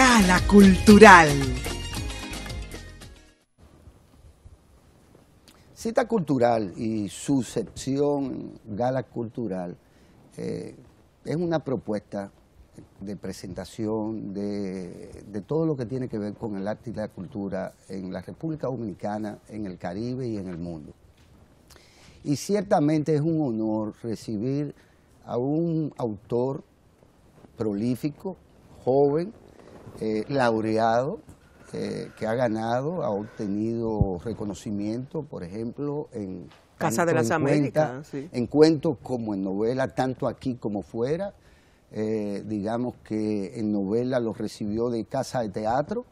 Gala Cultural. Cita Cultural y su sección Gala Cultural eh, es una propuesta de presentación de, todo lo que tiene que ver con el arte y la cultura en la República Dominicana, en el Caribe y en el mundo. Y ciertamente es un honor recibir a un autor prolífico, joven, eh, laureado, eh, que ha ganado, ha obtenido reconocimiento, por ejemplo, en... Casa de las Américas, En cuentos como en novela, tanto aquí como fuera. Eh, digamos que en novela lo recibió de Casa de Teatro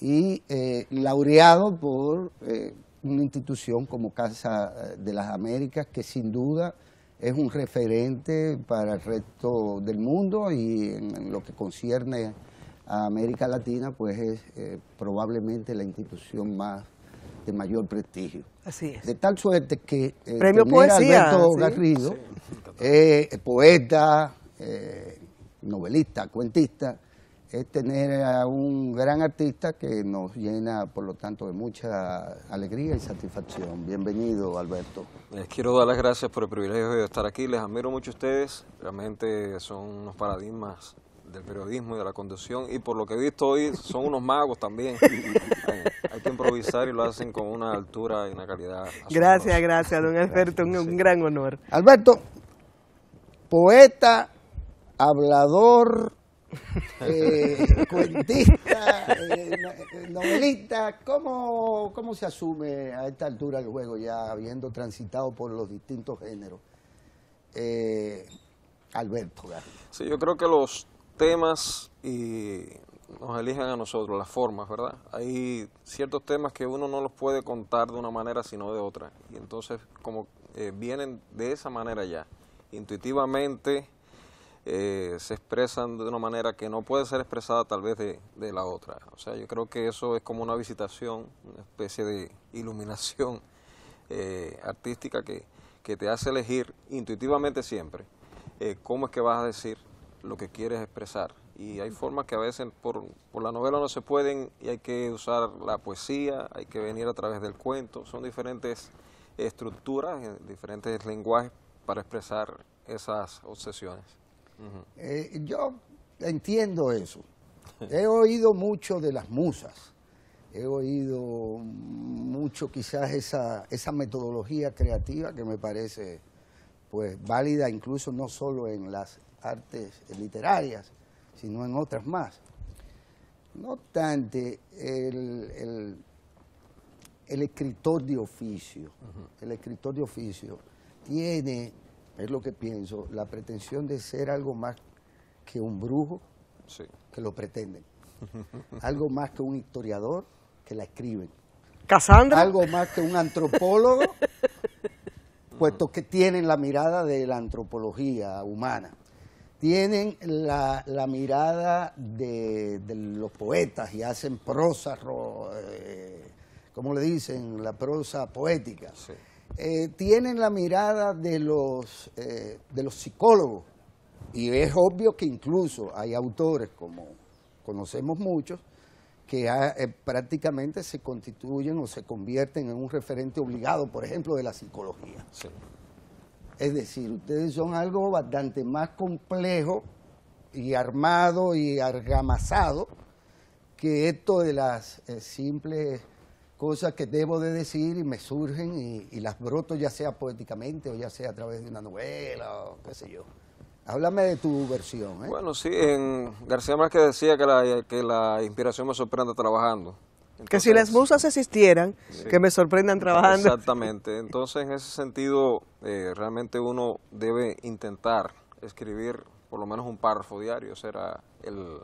y laureado por una institución como Casa de las Américas, que sin duda es un referente para el resto del mundo y en lo que concierne América Latina, pues es eh, probablemente la institución más de mayor prestigio. Así es. De tal suerte que el eh, Premio Alberto Garrido, eh, poeta, novelista, cuentista, es tener a un gran artista que nos llena, por lo tanto, de mucha alegría y satisfacción. Bienvenido, Alberto. Les quiero dar las gracias por el privilegio de estar aquí. Les admiro mucho a ustedes. Realmente son unos paradigmas del periodismo y de la conducción y por lo que he visto hoy son unos magos también. hay, que improvisar y lo hacen con una altura y una calidad. Gracias, gracias, don Alberto, Un, gran honor. Alberto, poeta, hablador, eh, cuentista, eh, novelista, ¿cómo, ¿cómo se asume a esta altura el juego ya habiendo transitado por los distintos géneros? Eh, Alberto. Sí, yo creo que los temas y nos elijan a nosotros, las formas, ¿verdad? Hay ciertos temas que uno no los puede contar de una manera sino de otra. Y entonces, como eh, vienen de esa manera ya, intuitivamente eh, se expresan de una manera que no puede ser expresada tal vez de, de, la otra. O sea, yo creo que eso es como una visitación, una especie de iluminación eh, artística que, te hace elegir intuitivamente siempre cómo es que vas a decir lo que quieres expresar. Y hay formas que a veces por, la novela no se pueden y hay que usar la poesía, hay que venir a través del cuento. Son diferentes estructuras, eh, diferentes lenguajes para expresar esas obsesiones. Eh, yo entiendo eso. He oído mucho de las musas. He oído mucho quizás esa, esa metodología creativa que me parece pues válida incluso no solo en las artes literarias, sino en otras más. No obstante, el, escritor de oficio, el escritor de oficio tiene, es lo que pienso, la pretensión de ser algo más que un brujo, que lo pretenden. algo más que un historiador, que la escriben. ¿Casandra? Algo más que un antropólogo, puesto que tienen la mirada de la antropología humana tienen la, mirada de, los poetas y hacen prosa, eh, como le dicen, la prosa poética. Eh, tienen la mirada de los, eh, de los psicólogos. Y es obvio que incluso hay autores, como conocemos muchos, que prácticamente se constituyen o se convierten en un referente obligado, por ejemplo, de la psicología. Sí. Es decir, ustedes son algo bastante más complejo y armado y argamasado que esto de las eh, simples cosas que debo de decir y me surgen y, las broto ya sea poéticamente o ya sea a través de una novela o qué sé yo. Háblame de tu versión. ¿eh? Bueno, sí, en García Márquez decía que que la inspiración me sorprende trabajando que si las musas existieran, que me sorprendan trabajando. Exactamente, entonces en ese sentido eh, realmente uno debe intentar escribir por lo menos un párrafo diario, ese era el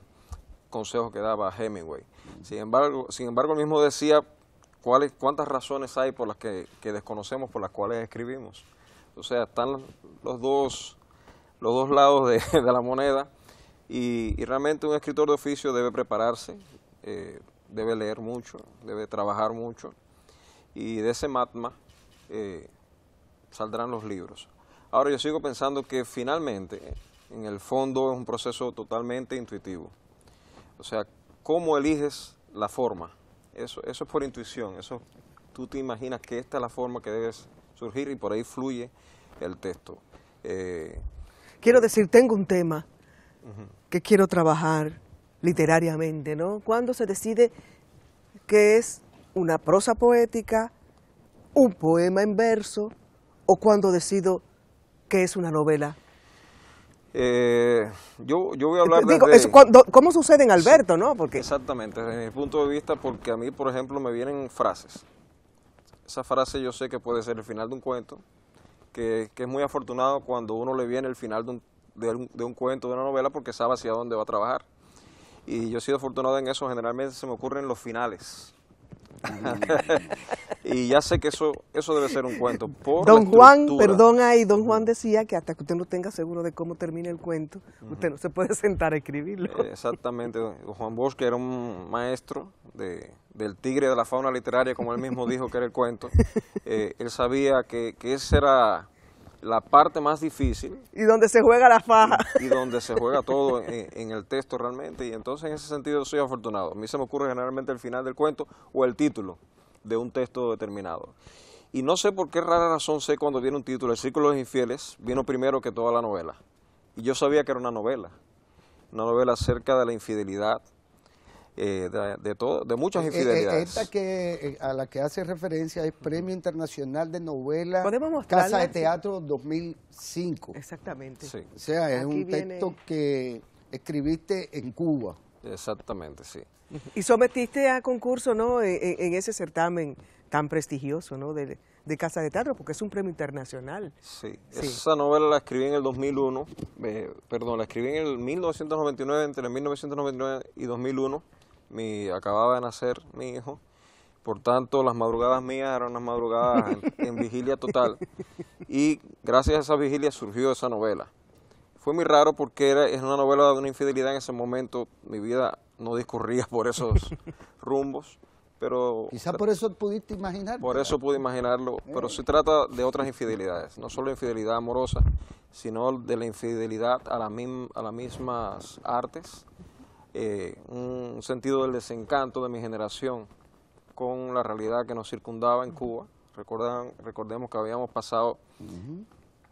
consejo que daba Hemingway. Sin embargo, sin embargo mismo decía cuáles, cuántas razones hay por las que, desconocemos, por las cuales escribimos. O sea, están los dos, los dos lados de, la moneda y, realmente un escritor de oficio debe prepararse. Eh, debe leer mucho, debe trabajar mucho y de ese matma eh, saldrán los libros. Ahora yo sigo pensando que finalmente, en el fondo, es un proceso totalmente intuitivo. O sea, cómo eliges la forma. Eso, eso es por intuición, eso tú te imaginas que esta es la forma que debes surgir y por ahí fluye el texto. Eh, quiero decir, tengo un tema que quiero trabajar literariamente, ¿no? Cuando se decide qué es una prosa poética, un poema en verso, o cuando decido que es una novela. Eh, yo, yo voy a eh, hablar Digo, ¿Cómo sucede en Alberto, no? Porque... Exactamente, desde mi punto de vista, porque a mí, por ejemplo, me vienen frases. Esa frase yo sé que puede ser el final de un cuento, que, es muy afortunado cuando uno le viene el final de un, de un, de un cuento, de una novela, porque sabe hacia dónde va a trabajar y yo he sido afortunado en eso, generalmente se me ocurren los finales. Mm. y ya sé que eso, eso debe ser un cuento. don Juan, perdón ahí, don Juan decía que hasta que usted no tenga seguro de cómo termina el cuento, usted no se puede sentar a escribirlo. Eh, exactamente, Juan Bosque era un maestro de, del tigre de la fauna literaria, como él mismo dijo que era el cuento, eh, él sabía que, que ese era la parte más difícil. Y donde se juega la faja. Y, donde se juega todo en, el texto realmente. Y entonces en ese sentido soy afortunado. A mí se me ocurre generalmente el final del cuento o el título de un texto determinado. Y no sé por qué rara razón sé cuando viene un título, El Círculo de los Infieles, vino primero que toda la novela. Y yo sabía que era una novela, una novela acerca de la infidelidad, eh, de, todo, de muchas eh, eh, infidelidades. Esta que, a la que hace referencia es Premio Internacional de Novela Casa de Teatro 2005. Exactamente. O sea, es un texto que escribiste en Cuba. Exactamente, sí. Y sometiste a concurso, ¿no?, e, e, en, ese certamen tan prestigioso, ¿no?, de, Casa de Teatro, porque es un premio internacional. Sí, esa novela la escribí en el 2001, perdón, la escribí en el 1999, entre 1999 y 2001 mi, acababa de nacer mi hijo. Por tanto, las madrugadas mías eran unas madrugadas en, vigilia total. Y gracias a esa vigilia surgió esa novela. Fue muy raro porque era, es una novela de una infidelidad en ese momento. Mi vida no discurría por esos rumbos. Pero, Quizá por eso pudiste imaginarlo. Por eso pude imaginarlo, pero se trata de otras infidelidades, no solo infidelidad amorosa, sino de la infidelidad a las mismas artes, eh, un sentido del desencanto de mi generación con la realidad que nos circundaba en Cuba. Recordan, recordemos que habíamos pasado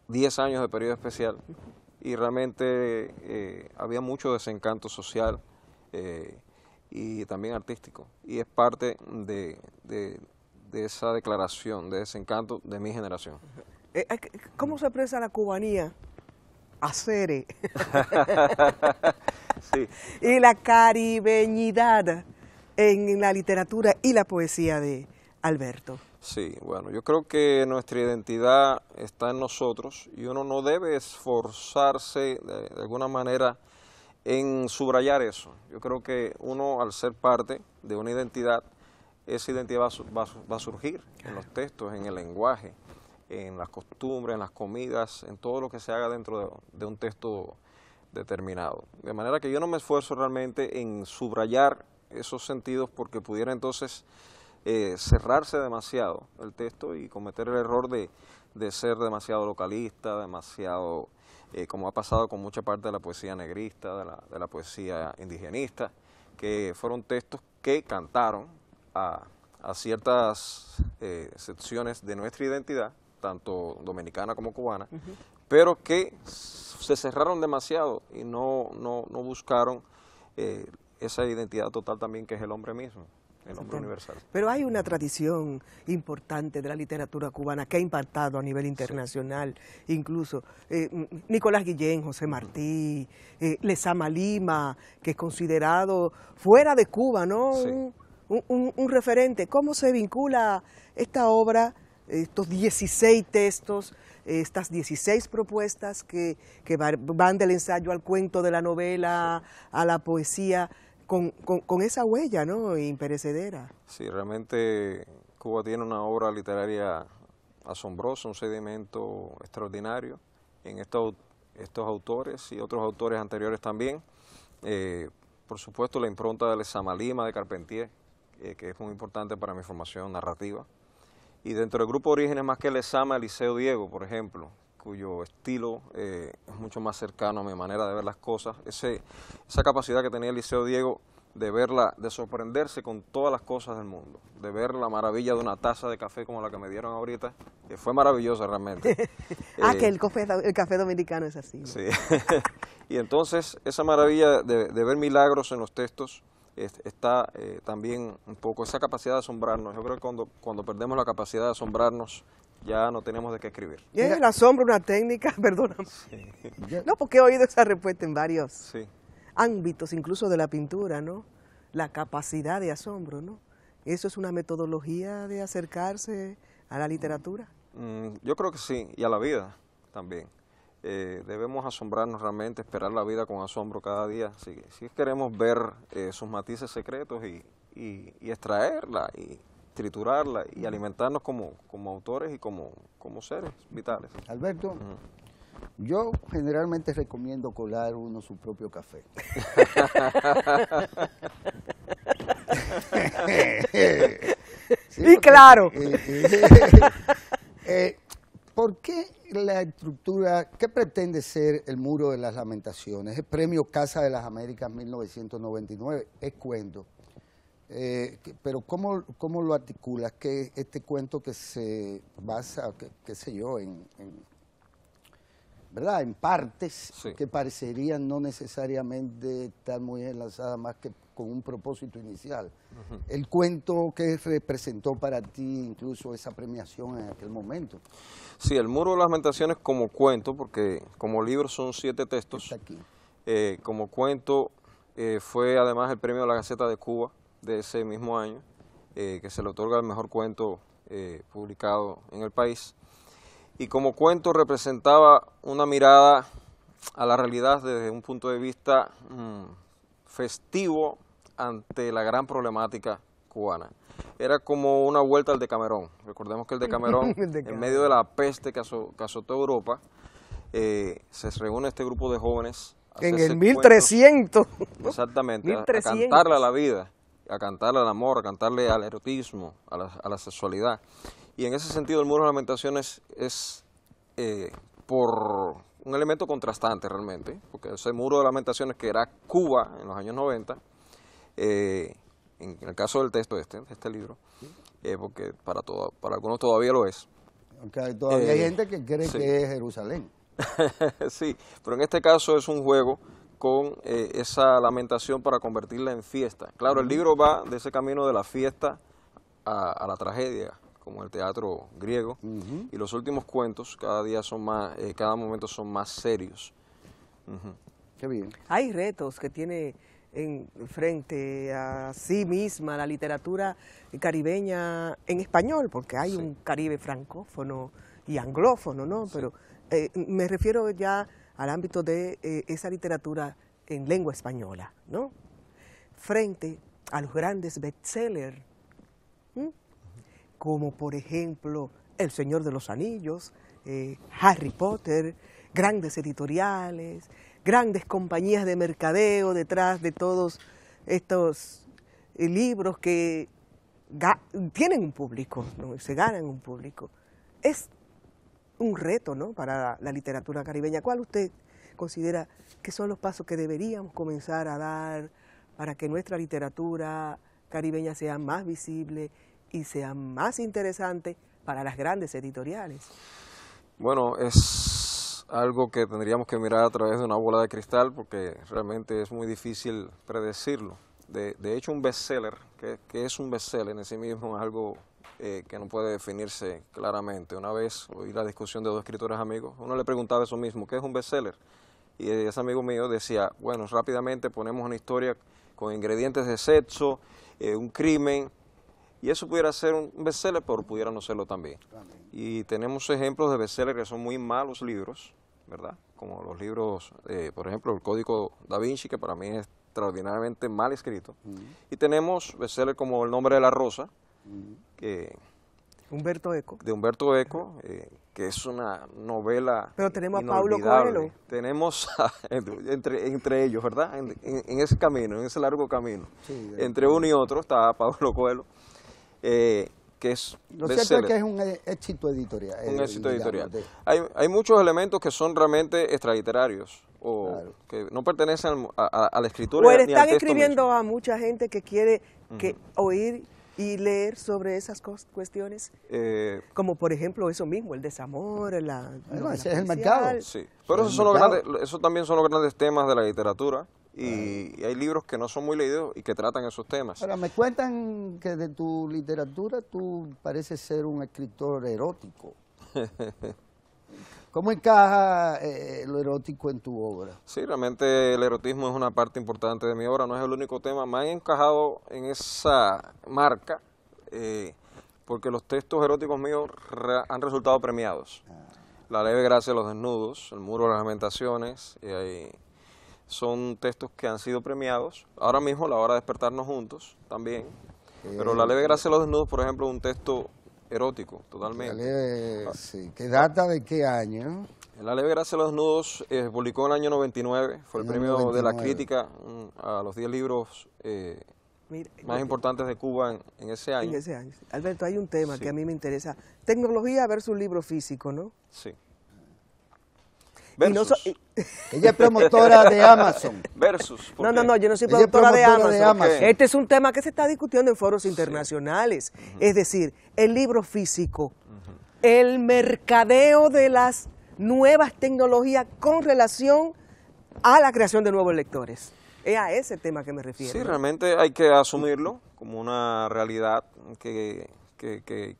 10 años de periodo especial y realmente eh, había mucho desencanto social eh, y también artístico. Y es parte de, de, esa declaración de desencanto de mi generación. ¿Cómo se expresa la cubanía hacer Y la caribeñidad en la literatura y la poesía de Alberto. Sí, bueno, yo creo que nuestra identidad está en nosotros y uno no debe esforzarse de, alguna manera en subrayar eso. Yo creo que uno al ser parte de una identidad, esa identidad va, va a surgir en los textos, en el lenguaje en las costumbres, en las comidas, en todo lo que se haga dentro de, un texto determinado. De manera que yo no me esfuerzo realmente en subrayar esos sentidos porque pudiera entonces eh, cerrarse demasiado el texto y cometer el error de, ser demasiado localista, demasiado, eh, como ha pasado con mucha parte de la poesía negrista, de la, poesía indigenista, que fueron textos que cantaron a, ciertas eh, secciones de nuestra identidad tanto dominicana como cubana, pero que se cerraron demasiado y no, buscaron eh, esa identidad total también que es el hombre mismo. El hombre universal. Pero hay una tradición importante de la literatura cubana que ha impactado a nivel internacional, incluso eh, Nicolás Guillén, José Martí, eh, Lezama Lima, que es considerado fuera de Cuba, ¿no? Un, un, referente. ¿Cómo se vincula esta obra estos 16 textos, eh, estas 16 propuestas que, van del ensayo al cuento, de la novela, a la poesía, con, esa huella ¿no? imperecedera. Sí, realmente Cuba tiene una obra literaria asombrosa, un sedimento extraordinario en estos, estos autores y otros autores anteriores también. Eh, por supuesto, la impronta de Samalima, de Carpentier, eh, que es muy importante para mi formación narrativa. Y dentro del grupo Orígenes más que el liceo Diego, por ejemplo, cuyo estilo eh, es mucho más cercano a mi manera de ver las cosas. Ese, esa capacidad que tenía liceo Diego de verla, de sorprenderse con todas las cosas del mundo, de ver la maravilla de una taza de café como la que me dieron ahorita, que fue maravillosa realmente. ah, que el café, el café dominicano es así. Sí. y entonces esa maravilla de, de ver milagros en los textos está eh, también un poco esa capacidad de asombrarnos. Yo creo que cuando, cuando perdemos la capacidad de asombrarnos, ya no tenemos de qué escribir. Y es el asombro una técnica, perdóname. No, porque he oído esa respuesta en varios ámbitos, incluso de la pintura, ¿no? La capacidad de asombro, ¿no? ¿Eso es una metodología de acercarse a la literatura? Mm, yo creo que sí, y a la vida también. Eh, debemos asombrarnos realmente, esperar la vida con asombro cada día. Si, queremos ver eh, sus matices secretos y, y, extraerla y triturarla y alimentarnos como, autores y como, como seres vitales. Alberto, yo generalmente recomiendo colar uno su propio café. y claro. Eh, eh, ¿Por qué la estructura, qué pretende ser el Muro de las Lamentaciones? El premio Casa de las Américas 1999 es cuento. Eh, pero ¿cómo, ¿cómo, lo articulas? Que este cuento que se basa, qué sé yo, en ¿verdad? En partes que parecerían no necesariamente estar muy enlazadas más que con un propósito inicial. El cuento que representó para ti incluso esa premiación en aquel momento. Sí, el Muro de las mentaciones como cuento, porque como libro son siete textos. aquí. Eh, como cuento eh, fue además el premio de la Gaceta de Cuba de ese mismo año, eh, que se le otorga el mejor cuento publicado en el país y como cuento representaba una mirada a la realidad desde un punto de vista mm, festivo ante la gran problemática cubana. Era como una vuelta al Decamerón. Recordemos que el Decamerón, en medio de la peste que, azotó Europa, eh, se reúne este grupo de jóvenes. En el 1300. exactamente, A, cantarle a la vida, a cantarle al amor, a cantarle al erotismo, a la sexualidad. Y en ese sentido el muro de lamentaciones es eh, por un elemento contrastante realmente, porque ese muro de lamentaciones que era Cuba en los años 90, eh, en el caso del texto este, de este libro, eh, porque para, todo, para algunos todavía lo es. Aunque todavía hay gente que cree que es Jerusalén. sí, pero en este caso es un juego con esa lamentación para convertirla en fiesta. Claro, el libro va de ese camino de la fiesta a la tragedia, como el teatro griego, y los últimos cuentos cada día son más, eh, cada momento son más serios. Qué bien. Hay retos que tiene en frente a sí misma la literatura caribeña en español, porque hay un Caribe francófono y anglófono, ¿no? Pero eh, me refiero ya al ámbito de eh, esa literatura en lengua española, ¿no? Frente a los grandes bestsellers como por ejemplo El Señor de los Anillos, eh, Harry Potter, grandes editoriales, grandes compañías de mercadeo detrás de todos estos eh, libros que tienen un público, se ganan un público. Es un reto para la literatura caribeña. ¿Cuál usted considera que son los pasos que deberíamos comenzar a dar para que nuestra literatura caribeña sea más visible y sea más interesante para las grandes editoriales? Bueno, es algo que tendríamos que mirar a través de una bola de cristal porque realmente es muy difícil predecirlo. De, hecho, un bestseller, que, que es un bestseller en sí mismo, es algo eh, que no puede definirse claramente. Una vez oí la discusión de dos escritores amigos, uno le preguntaba eso mismo, ¿qué es un bestseller? Y ese amigo mío decía, bueno, rápidamente ponemos una historia con ingredientes de sexo, eh, un crimen, y eso pudiera ser un bestseller, pero pudiera no serlo también. Y tenemos ejemplos de bestsellers que son muy malos libros, ¿verdad? Como los libros, eh, por ejemplo, el Código Da Vinci, que para mí es extraordinariamente mal escrito. Y tenemos bestsellers como El Nombre de la Rosa, que... Humberto Eco. De Humberto Eco, eh, que es una novela. Pero tenemos a Pablo Coelho. Tenemos entre, entre ellos, ¿verdad? En, ese camino, en ese largo camino. entre uno y otro está Pablo Coelho. Eh, que es Lo cierto es que es un e- éxito editorial. Eh, hay, hay, muchos elementos que son realmente extraliterarios o que no pertenecen a, la escritura. O pues están escribiendo a mucha gente que quiere que oír y leer sobre esas cuestiones, eh, como por ejemplo eso mismo, el desamor, es el mercado. Sí, pero esos son los grandes, eso también son los grandes temas de la literatura, y, hay libros que no son muy leídos y que tratan esos temas. Ahora, me cuentan que de tu literatura tú pareces ser un escritor erótico. ¿Cómo encaja eh, lo erótico en tu obra? Sí, realmente el erotismo es una parte importante de mi obra, no es el único tema. Me han encajado en esa marca eh, porque los textos eróticos míos han resultado premiados. La ah. La leve gracia de los desnudos, el muro de las lamentaciones, y ahí son textos que han sido premiados. Ahora mismo, La hora de despertarnos juntos, también. Pero La leve gracia de los desnudos, por ejemplo, es un texto erótico, totalmente. Leve, ah. ¿Qué data de qué año? La leve gracia de los desnudos eh, publicó en el año 99, fue el, premio de la crítica mm, a los 10 libros eh, más importantes de Cuba en, ese año. ese Alberto, hay un tema que a mí me interesa. Tecnología versus libro físico, ¿no? Sí. Versus. ella es promotora de Amazon. Versus. No, no, no, yo no soy promotora, de, Amazon. Este es un tema que se está discutiendo en foros internacionales. Es decir, el libro físico, el mercadeo de las nuevas tecnologías con relación a la creación de nuevos lectores. Es a ese tema que me refiero. Sí, realmente hay que asumirlo como una realidad que,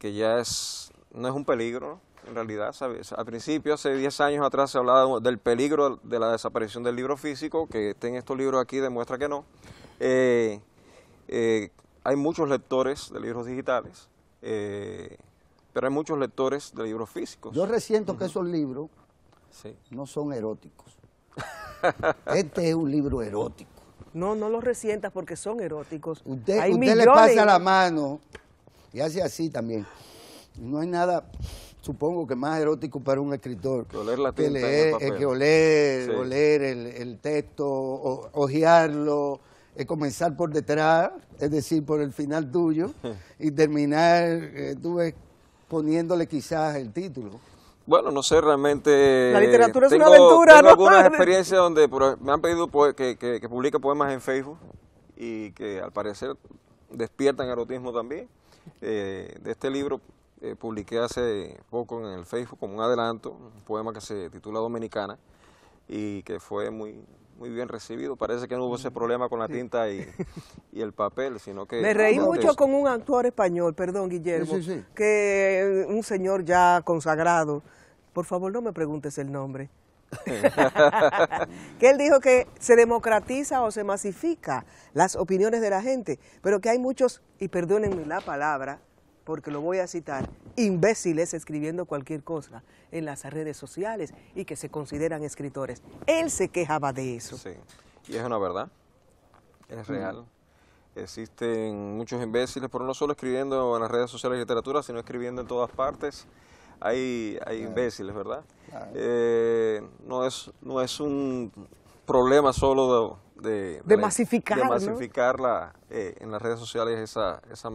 ya es, no es un peligro, en realidad, ¿sabes? Al principio, hace 10 años atrás, se hablaba del peligro de la desaparición del libro físico, que estén estos libros aquí demuestra que no. Eh, eh, hay muchos lectores de libros digitales, eh, pero hay muchos lectores de libros físicos. Yo resiento que esos libros no son eróticos. este es un libro erótico. No, no los resientas porque son eróticos. usted le pasa la mano y hace así también. No hay nada supongo que más erótico para un escritor que oler, la que, eh, que oler, oler el, texto, o, ojearlo, eh, comenzar por detrás, es decir, por el final tuyo, y terminar, eh, tú poniéndole quizás el título. Bueno, no sé, realmente... La literatura es una aventura, Tengo algunas donde me han pedido que, que publique poemas en Facebook y que al parecer despiertan erotismo también. de este libro eh, publiqué hace poco en el Facebook como un adelanto, un poema que se titula Dominicana y que fue muy, muy bien recibido. Parece que no hubo ese mm. problema con la tinta y, el papel, sino que... Me reí mucho con un actor español, perdón Guillermo, que eh, un señor ya consagrado, por favor no me preguntes el nombre, que él dijo que se democratiza o se masifica las opiniones de la gente, pero que hay muchos, y perdónenme la palabra, porque lo voy a citar, imbéciles escribiendo cualquier cosa en las redes sociales y que se consideran escritores. Él se quejaba de eso. Sí, y es una verdad, es real. Existen muchos imbéciles, pero no solo escribiendo en las redes sociales y literatura, sino escribiendo en todas partes. Hay, imbéciles, ¿verdad? Eh, no, es, no es un problema solo de... masificar, eh, en las redes sociales esa... esa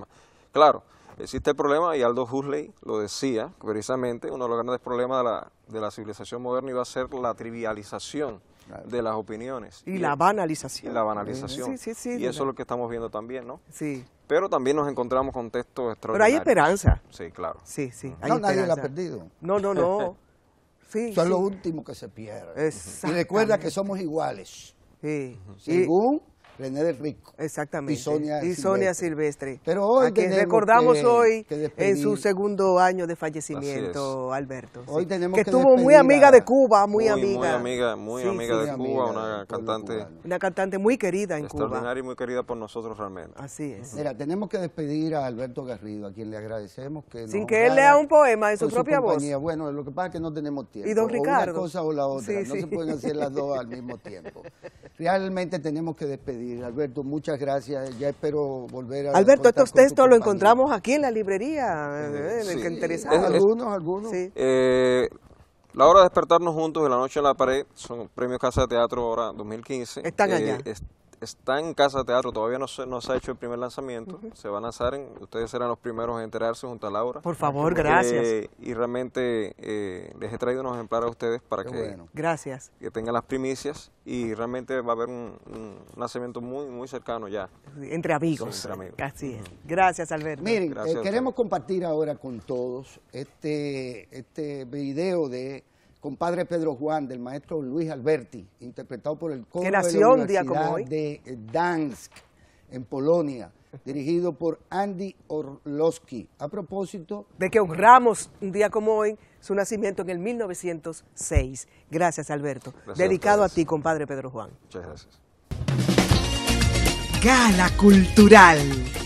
claro, Existe el problema, y Aldo Huxley lo decía, precisamente uno de los grandes problemas de la, de la civilización moderna iba a ser la trivialización de las opiniones. Y, la banalización. Y la banalización. y eso es lo que estamos viendo también, ¿no? Sí. Pero también nos encontramos con textos extraordinarios. Pero hay esperanza. Sí, claro. Sí, sí. no, nadie la ha perdido. No, no, no. sí, Son los últimos que se pierden. Y recuerda que somos iguales. Sí. Según René del Rico. Exactamente. Y Sonia, y Sonia Silvestre. Pero hoy a quien recordamos hoy en su segundo año de fallecimiento, Alberto. Hoy tenemos que, estuvo muy amiga de Cuba, muy, amiga. Muy amiga, muy amiga de Cuba, una cantante. Una cantante muy querida en Cuba. y muy querida por nosotros realmente. Así es. Mira, tenemos que despedir a Alberto Garrido, a quien le agradecemos que Sin que él lea un poema en su propia voz. Bueno, lo que pasa es que no tenemos tiempo. Y don Ricardo. una cosa o la otra. No se pueden hacer las dos al mismo tiempo realmente tenemos que despedir. Alberto, muchas gracias. Ya espero volver a. Alberto, estos textos lo encontramos aquí en la librería. Eh, algunos, algunos. Eh, la hora de despertarnos juntos y la noche en la pared son premios Casa de Teatro ahora 2015. Están eh, allá está en Casa Teatro, todavía no se, no ha hecho el primer lanzamiento, se van a lanzar, ustedes serán los primeros a enterarse junto a Laura. Por favor, eh, gracias. y realmente eh, les he traído unos ejemplares a ustedes para que, gracias. que tengan las primicias y realmente va a haber un, nacimiento muy, muy cercano ya. Entre amigos. entre amigos. Así es. Gracias, Alberto. Miren, eh, queremos compartir ahora con todos este, este video de compadre Pedro Juan, del maestro Luis Alberti, interpretado por el coro de la de Dansk, en Polonia, dirigido por Andy Orlowski. A propósito... De que honramos un día como hoy su nacimiento en el 1906. Gracias, Alberto. Dedicado a, a ti, compadre Pedro Juan. Muchas gracias. Gala Cultural.